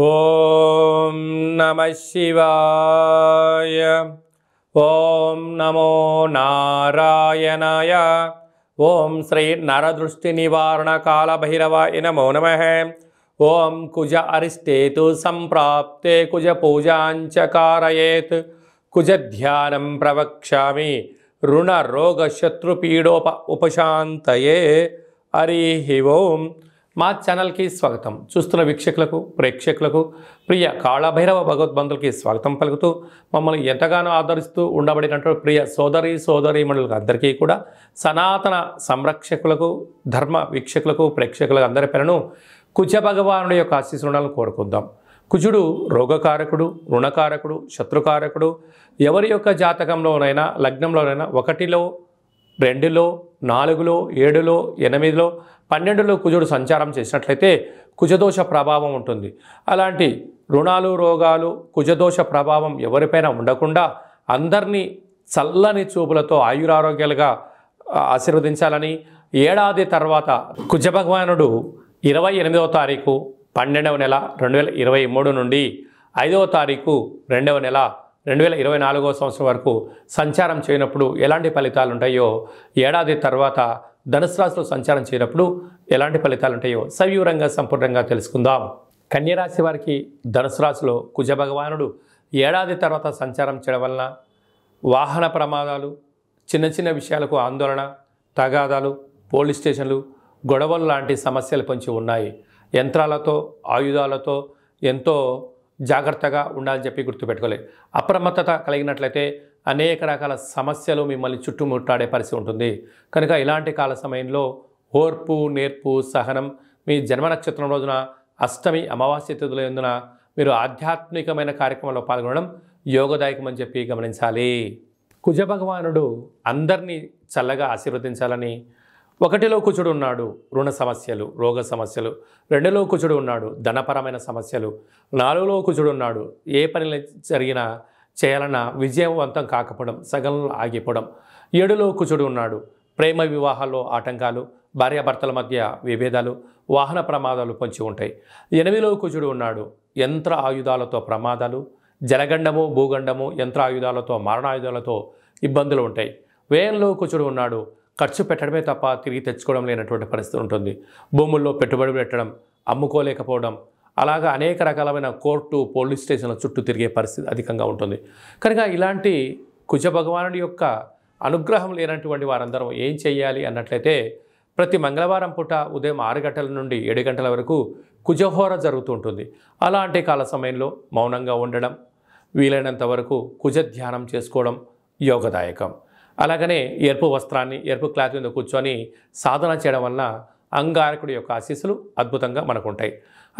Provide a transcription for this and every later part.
ॐ नमः शिवाय ॐ नमो नारायणाय ॐ श्रीनरदृष्टिनिवारणकालभैरवाय नमो नमः ॐ कुज अरिष्टेतु सम्प्राप्ते कुजपूजाञ्च कारयेत् कुजध्यानं प्रवक्ष्यामि ऋणरोगशत्रुपीडोप उपशान्तये हरि ओम् మా ఛానల్కి స్వాగతం చూస్తున్న వీక్షకులకు ప్రేక్షకులకు ప్రియ కాళభైరవ భగవద్బంధులకి స్వాగతం పలుకుతూ మమ్మల్ని ఎంతగానో ఆదరిస్తూ ఉండబడినటువంటి ప్రియ సోదరి సోదరి మండలికి అందరికీ కూడా సనాతన సంరక్షకులకు ధర్మ వీక్షకులకు ప్రేక్షకులకు అందరి పేరను కుజ భగవానుడి యొక్క ఆశీస్సులను కోరుకుందాం కుజుడు రోగకారకుడు రుణకారకుడు శత్రుకారకుడు ఎవరి యొక్క జాతకంలోనైనా లగ్నంలోనైనా ఒకటిలో రెండులో నాలుగులో ఏడులో ఎనిమిదిలో పన్నెండులో కుజుడు సంచారం చేసినట్లయితే కుజదోష ప్రభావం ఉంటుంది అలాంటి రుణాలు రోగాలు కుజదోష ప్రభావం ఎవరిపైన ఉండకుండా అందరినీ చల్లని చూపులతో ఆయురారోగ్యాలుగా ఆశీర్వదించాలని ఏడాది తర్వాత కుజభగవానుడు ఇరవై ఎనిమిదవ తారీఖు పన్నెండవ నెల రెండు వేల ఇరవై మూడు నుండి ఐదవ తారీఖు రెండవ నెల రెండు వేల ఇరవై నాలుగో సంవత్సరం వరకు సంచారం చేయనప్పుడు ఎలాంటి ఫలితాలు ఉంటాయో ఏడాది తర్వాత ధనుసు రాశిలో సంచారం చేయనప్పుడు ఎలాంటి ఫలితాలు ఉంటాయో సవివరంగా సంపూర్ణంగా తెలుసుకుందాం కన్యరాశి వారికి ధనుసు రాశిలో కుజ భగవానుడు ఏడాది తర్వాత సంచారం చేయడం వలన వాహన ప్రమాదాలు చిన్న చిన్న విషయాలకు ఆందోళన తగాదాలు పోలీస్ స్టేషన్లు గొడవలు లాంటి సమస్యలు పొంచి ఉన్నాయి యంత్రాలతో ఆయుధాలతో ఎంతో జాగ్రత్తగా ఉండాలని చెప్పి గుర్తుపెట్టుకోలేదు అప్రమత్తత కలిగినట్లయితే అనేక రకాల సమస్యలు మిమ్మల్ని చుట్టుముట్టాడే పరిస్థితి ఉంటుంది కనుక ఇలాంటి కాల సమయంలో ఓర్పు నేర్పు సహనం మీ జన్మ నక్షత్రం రోజున అష్టమి అమావాస్య ఎందున మీరు ఆధ్యాత్మికమైన కార్యక్రమంలో పాల్గొనడం యోగదాయకం అని చెప్పి గమనించాలి కుజ భగవానుడు అందరినీ చల్లగా ఆశీర్వదించాలని ఒకటిలో కుచుడు ఉన్నాడు రుణ సమస్యలు రోగ సమస్యలు రెండులో కుచుడు ఉన్నాడు ధనపరమైన సమస్యలు నాలుగులో కుచుడు ఉన్నాడు ఏ పని జరిగినా చేయాలన్న విజయవంతం కాకపోవడం సగంలో ఆగిపోవడం ఏడులో కుచుడు ఉన్నాడు ప్రేమ వివాహాల్లో ఆటంకాలు భార్యాభర్తల మధ్య విభేదాలు వాహన ప్రమాదాలు పొంచి ఉంటాయి ఎనిమిదిలో కుచుడు ఉన్నాడు యంత్ర ఆయుధాలతో ప్రమాదాలు జలగండము భూగండము యంత్ర ఆయుధాలతో ఆయుధాలతో ఇబ్బందులు ఉంటాయి వేయంలో కుచుడు ఉన్నాడు ఖర్చు పెట్టడమే తప్ప తిరిగి తెచ్చుకోవడం లేనటువంటి పరిస్థితి ఉంటుంది భూముల్లో పెట్టుబడి పెట్టడం అమ్ముకోలేకపోవడం అలాగా అనేక రకాలమైన కోర్టు పోలీస్ స్టేషన్ల చుట్టూ తిరిగే పరిస్థితి అధికంగా ఉంటుంది కనుక ఇలాంటి కుజ యొక్క అనుగ్రహం లేనటువంటి వారందరం ఏం చేయాలి అన్నట్లయితే ప్రతి మంగళవారం పూట ఉదయం ఆరు గంటల నుండి ఏడు గంటల వరకు కుజహోర జరుగుతూ ఉంటుంది అలాంటి కాల సమయంలో మౌనంగా ఉండడం వీలైనంత వరకు కుజ ధ్యానం చేసుకోవడం యోగదాయకం అలాగనే ఎరుపు వస్త్రాన్ని ఎరుపు క్లాత్ మీద కూర్చొని సాధన చేయడం వలన అంగారకుడి యొక్క ఆశీస్సులు అద్భుతంగా మనకు ఉంటాయి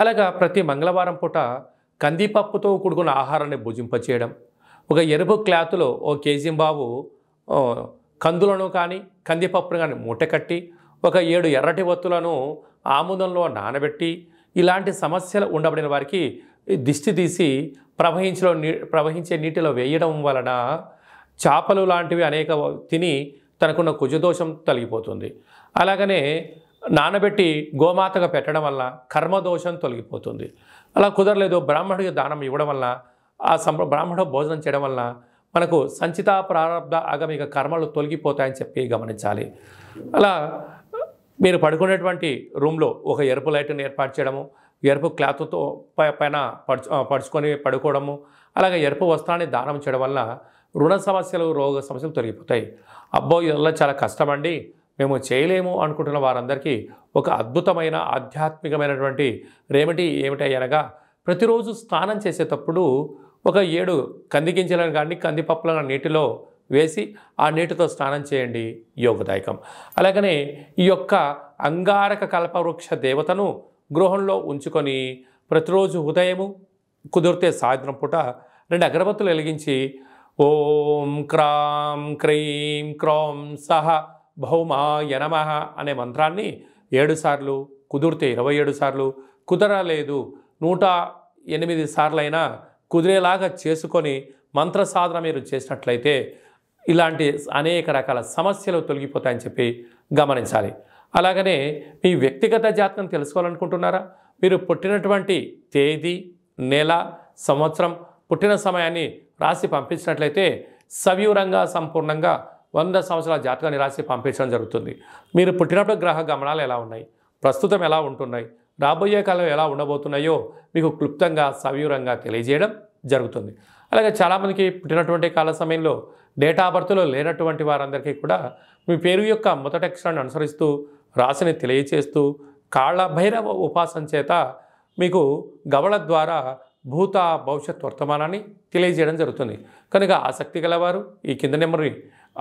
అలాగా ప్రతి మంగళవారం పూట కందిపప్పుతో కూడుకున్న ఆహారాన్ని భుజింపచేయడం ఒక ఎరుపు క్లాత్లో ఓ కేజీంబాబు కందులను కానీ కందిపప్పును కానీ మూటకట్టి ఒక ఏడు ఎర్రటి ఒత్తులను ఆముదంలో నానబెట్టి ఇలాంటి సమస్యలు ఉండబడిన వారికి దిష్టి తీసి ప్రవహించలో ప్రవహించే నీటిలో వేయడం వలన చేపలు లాంటివి అనేక తిని తనకున్న కుజదోషం తొలగిపోతుంది అలాగనే నానబెట్టి గోమాతగా పెట్టడం వల్ల కర్మదోషం తొలగిపోతుంది అలా కుదరలేదు బ్రాహ్మణుడికి దానం ఇవ్వడం వల్ల ఆ సం బ్రాహ్మణ భోజనం చేయడం వల్ల మనకు సంచిత ప్రారంభ ఆగమిక కర్మలు తొలగిపోతాయని చెప్పి గమనించాలి అలా మీరు పడుకునేటువంటి రూమ్లో ఒక ఎరుపు లైట్ని ఏర్పాటు చేయడము ఎరుపు క్లాత్తో పైన పడుచు పడుచుకొని పడుకోవడము అలాగే ఎరుపు వస్త్రాన్ని దానం చేయడం వల్ల రుణ సమస్యలు రోగ సమస్యలు తొలగిపోతాయి అబ్బో ఇదంతా చాలా కష్టమండి మేము చేయలేము అనుకుంటున్న వారందరికీ ఒక అద్భుతమైన ఆధ్యాత్మికమైనటువంటి రేమిటి ఏమిటి అనగా ప్రతిరోజు స్నానం చేసేటప్పుడు ఒక ఏడు కంది గింజలను కానీ కందిపప్పులను నీటిలో వేసి ఆ నీటితో స్నానం చేయండి యోగదాయకం అలాగనే ఈ యొక్క అంగారక కల్పవృక్ష దేవతను గృహంలో ఉంచుకొని ప్రతిరోజు ఉదయము కుదిరితే సాయంత్రం పూట రెండు అగరబత్తులు వెలిగించి ఓం క్రాం క్రీం క్రోం సహ భౌమాయ నమ అనే మంత్రాన్ని ఏడుసార్లు కుదిరితే ఇరవై ఏడు సార్లు కుదరలేదు నూట ఎనిమిది సార్లైనా కుదిరేలాగా చేసుకొని మంత్ర సాధన మీరు చేసినట్లయితే ఇలాంటి అనేక రకాల సమస్యలు తొలగిపోతాయని చెప్పి గమనించాలి అలాగనే మీ వ్యక్తిగత జాతకం తెలుసుకోవాలనుకుంటున్నారా మీరు పుట్టినటువంటి తేదీ నెల సంవత్సరం పుట్టిన సమయాన్ని రాసి పంపించినట్లయితే సవివరంగా సంపూర్ణంగా వంద సంవత్సరాల జాతకాన్ని రాసి పంపించడం జరుగుతుంది మీరు పుట్టినప్పుడు గ్రహ గమనాలు ఎలా ఉన్నాయి ప్రస్తుతం ఎలా ఉంటున్నాయి రాబోయే కాలం ఎలా ఉండబోతున్నాయో మీకు క్లుప్తంగా సవివరంగా తెలియజేయడం జరుగుతుంది అలాగే చాలామందికి పుట్టినటువంటి కాల సమయంలో డేటా బర్త్లో లేనటువంటి వారందరికీ కూడా మీ పేరు యొక్క మొదటి అక్షరాన్ని అనుసరిస్తూ రాశిని తెలియచేస్తూ కాళ్ళ భైరవ ఉపాసన చేత మీకు గవళ ద్వారా భూత భవిష్యత్ వర్తమానాన్ని తెలియజేయడం జరుగుతుంది కనుక ఆసక్తి గలవారు ఈ కింద నెంబర్ని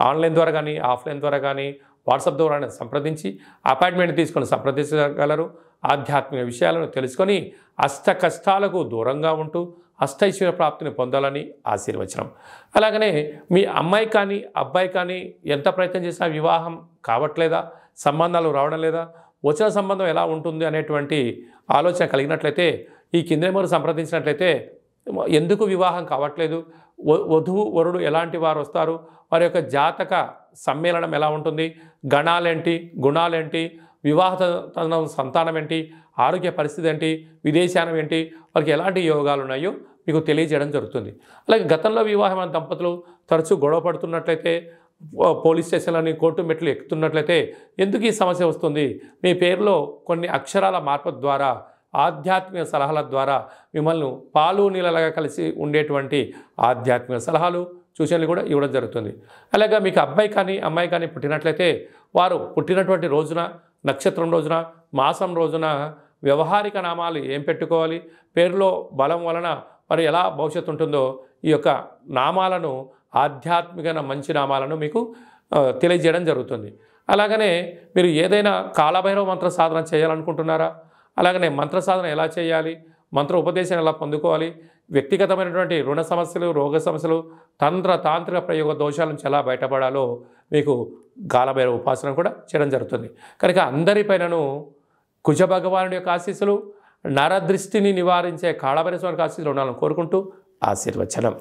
ఆన్లైన్ ద్వారా కానీ ఆఫ్లైన్ ద్వారా కానీ వాట్సాప్ ద్వారా సంప్రదించి అపాయింట్మెంట్ తీసుకొని సంప్రదించగలరు ఆధ్యాత్మిక విషయాలను తెలుసుకొని అష్ట కష్టాలకు దూరంగా ఉంటూ అష్టైశ్వర్య ప్రాప్తిని పొందాలని ఆశీర్వచనం అలాగనే మీ అమ్మాయి కానీ అబ్బాయి కానీ ఎంత ప్రయత్నం చేసినా వివాహం కావట్లేదా సంబంధాలు రావడం లేదా వచ్చిన సంబంధం ఎలా ఉంటుంది అనేటువంటి ఆలోచన కలిగినట్లయితే ఈ కింద సంప్రదించినట్లయితే ఎందుకు వివాహం కావట్లేదు వధువు వరుడు ఎలాంటి వారు వస్తారు వారి యొక్క జాతక సమ్మేళనం ఎలా ఉంటుంది గణాలేంటి గుణాలేంటి వివాహ సంతానం ఏంటి ఆరోగ్య పరిస్థితి ఏంటి విదేశానం ఏంటి వారికి ఎలాంటి యోగాలు ఉన్నాయో మీకు తెలియజేయడం జరుగుతుంది అలాగే గతంలో వివాహమైన దంపతులు తరచూ గొడవ పడుతున్నట్లయితే పోలీస్ స్టేషన్లని కోర్టు మెట్లు ఎక్కుతున్నట్లయితే ఎందుకు ఈ సమస్య వస్తుంది మీ పేరులో కొన్ని అక్షరాల మార్పు ద్వారా ఆధ్యాత్మిక సలహాల ద్వారా మిమ్మల్ని పాలు నీళ్ళలాగా కలిసి ఉండేటువంటి ఆధ్యాత్మిక సలహాలు సూచనలు కూడా ఇవ్వడం జరుగుతుంది అలాగే మీకు అబ్బాయి కానీ అమ్మాయి కానీ పుట్టినట్లయితే వారు పుట్టినటువంటి రోజున నక్షత్రం రోజున మాసం రోజున వ్యవహారిక నామాలు ఏం పెట్టుకోవాలి పేరులో బలం వలన మరి ఎలా భవిష్యత్తు ఉంటుందో ఈ యొక్క నామాలను ఆధ్యాత్మిక మంచి నామాలను మీకు తెలియజేయడం జరుగుతుంది అలాగనే మీరు ఏదైనా కాలభైరవ మంత్ర సాధన చేయాలనుకుంటున్నారా అలాగనే మంత్ర సాధన ఎలా చేయాలి మంత్ర ఉపదేశం ఎలా పొందుకోవాలి వ్యక్తిగతమైనటువంటి రుణ సమస్యలు రోగ సమస్యలు తంత్ర తాంత్రిక ప్రయోగ దోషాల నుంచి ఎలా బయటపడాలో మీకు గాలమైన ఉపాసన కూడా చేయడం జరుగుతుంది కనుక అందరిపైనను కుజ భగవానుడి యొక్క ఆశీస్సులు నరదృష్టిని నివారించే కాళభైరస్వామికి ఆశీస్సులు ఉండాలని కోరుకుంటూ ఆశీర్వచనం